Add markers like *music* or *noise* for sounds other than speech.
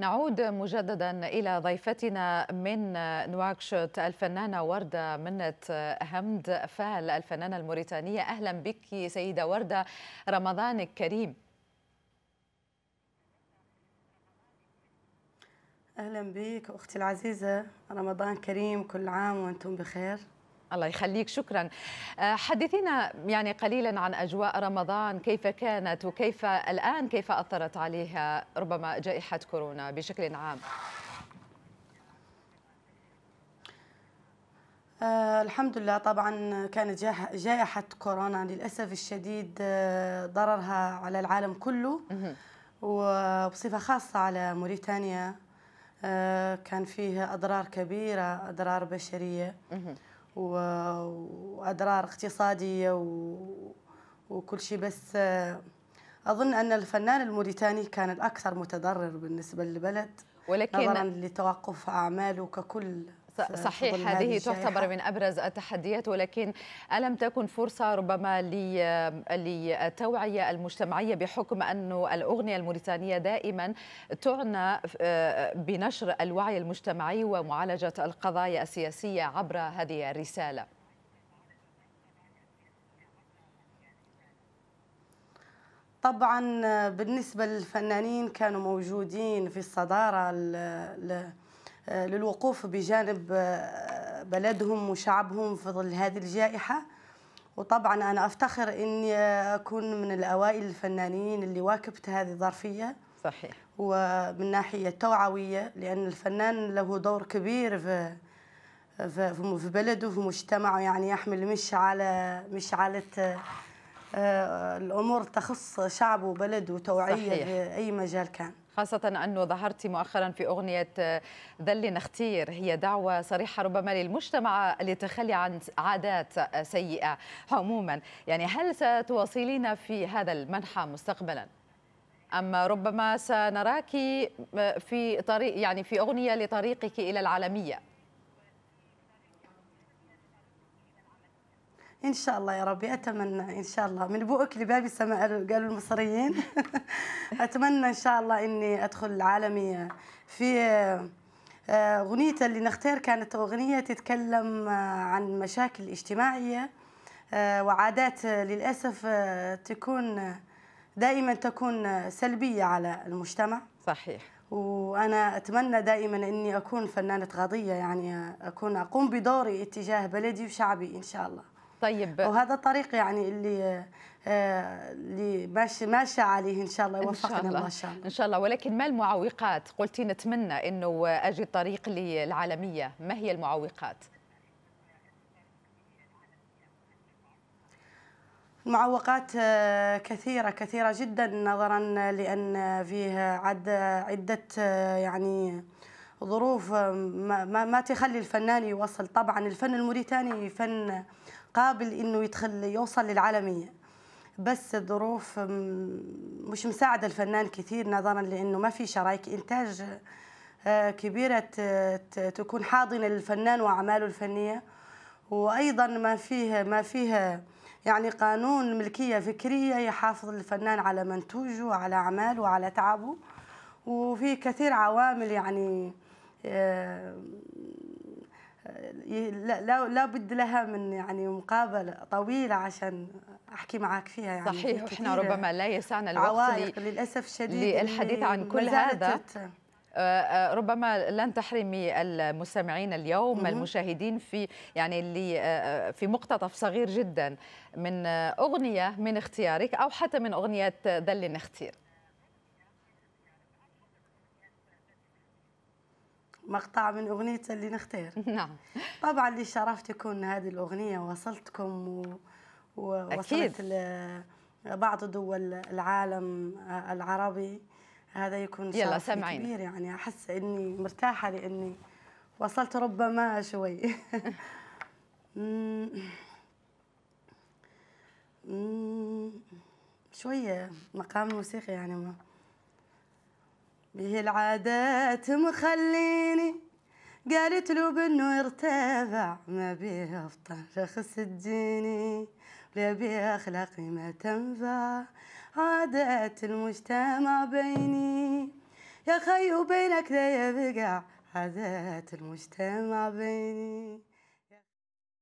نعود مجددا إلى ضيفتنا من نواكشوت الفنانة وردة منت همد فال الفنانة الموريتانية أهلا بك سيدة وردة رمضان الكريم أهلا بك أختي العزيزة رمضان كريم كل عام وأنتم بخير الله يخليك شكرا آه، حدثينا يعني قليلا عن أجواء رمضان كيف كانت وكيف الآن كيف أثرت عليها ربما جائحة كورونا بشكل عام آه، الحمد لله طبعا كانت جائحة كورونا للأسف الشديد آه، ضررها على العالم كله وبصفة خاصة على موريتانيا كان فيه أضرار كبيرة أضرار بشرية واضرار اقتصاديه وكل شيء بس اظن ان الفنان الموريتاني كان الاكثر متضرر بالنسبه للبلد ولكن نظرا لتوقف اعماله ككل صحيح هذه تعتبر من ابرز التحديات ولكن الم تكن فرصه ربما للتوعيه المجتمعيه بحكم أن الاغنيه الموريتانيه دائما تعنى آه، بنشر الوعي المجتمعي ومعالجه القضايا السياسيه عبر هذه الرساله طبعا آه، بالنسبه للفنانين كانوا موجودين في الصداره آه، للوقوف بجانب آه، بلدهم وشعبهم في ظل هذه الجائحة وطبعا أنا أفتخر أني أكون من الأوائل الفنانين اللي واكبت هذه الظرفية صحيح ومن ناحية توعوية لأن الفنان له دور كبير في في بلده وفي مجتمعه يعني يحمل مش على مش على آه، الامور تخص شعب وبلد وتوعيه صحيح. باي مجال كان خاصة أنه ظهرت مؤخرا في أغنية ذل آه، نختير هي دعوة صريحة ربما للمجتمع للتخلي عن عادات سيئة عموما يعني هل ستواصلين في هذا المنحى مستقبلا؟ أما ربما سنراك آه، في طريق يعني في أغنية لطريقك إلى العالمية ان شاء الله يا ربي اتمنى ان شاء الله من بوك لباب السماء قالوا المصريين *laughs* اتمنى ان شاء الله اني ادخل العالميه في آه، اغنيه اللي نختار كانت اغنيه تتكلم آه، عن مشاكل اجتماعيه آه، وعادات للاسف تكون دائما تكون سلبيه على المجتمع صحيح وانا اتمنى دائما اني اكون فنانه غضيه يعني اكون اقوم بدوري اتجاه بلدي وشعبي ان شاء الله طيب وهذا طريق يعني اللي آه، اللي ماشي ماشي عليه ان شاء الله يوفقنا الله ان شاء الله ان شاء الله ولكن ما المعوقات قلتي نتمنى انه اجي طريق للعالميه ما هي المعوقات معوقات آه، كثيرة كثيرة جدا نظرا لأن فيها عد عدة آه، يعني ظروف ما, ما, تخلي الفنان يوصل طبعا الفن الموريتاني فن قابل انه يدخل يوصل للعالميه بس الظروف مش مساعده الفنان كثير نظرا لانه ما في شرايك انتاج آه، كبيره تكون حاضنه للفنان واعماله الفنيه وايضا ما فيه ما فيه يعني قانون ملكيه فكريه يحافظ الفنان على منتوجه وعلى اعماله وعلى تعبه وفي كثير عوامل يعني آه، لا لا بد لها من يعني مقابله طويله عشان احكي معك فيها يعني صحيح احنا ربما لا يسعنا الوقت للاسف الشديد للحديث عن كل هذا آه، آه، ربما لن تحرمي المستمعين اليوم المشاهدين في يعني اللي في مقتطف صغير جدا من اغنيه من اختيارك او حتى من اغنيه ذل نختير مقطع من أغنية اللي نختار *laughs* نعم طبعا لي شرف تكون هذه الأغنية وصلتكم و... ووصلت ل... بعض دول العالم العربي هذا يكون يلا سامعين كبير يعني أحس إني مرتاحة لإني وصلت ربما شوي *laughs* *laughs* شوية مقام موسيقي يعني ما به العادات مخليني قالت له بانه ارتفع ما بيه افطر شخص الديني ولا بيه اخلاقي ما تنفع عادات المجتمع بيني يا خي وبينك لا يبقى عادات المجتمع بيني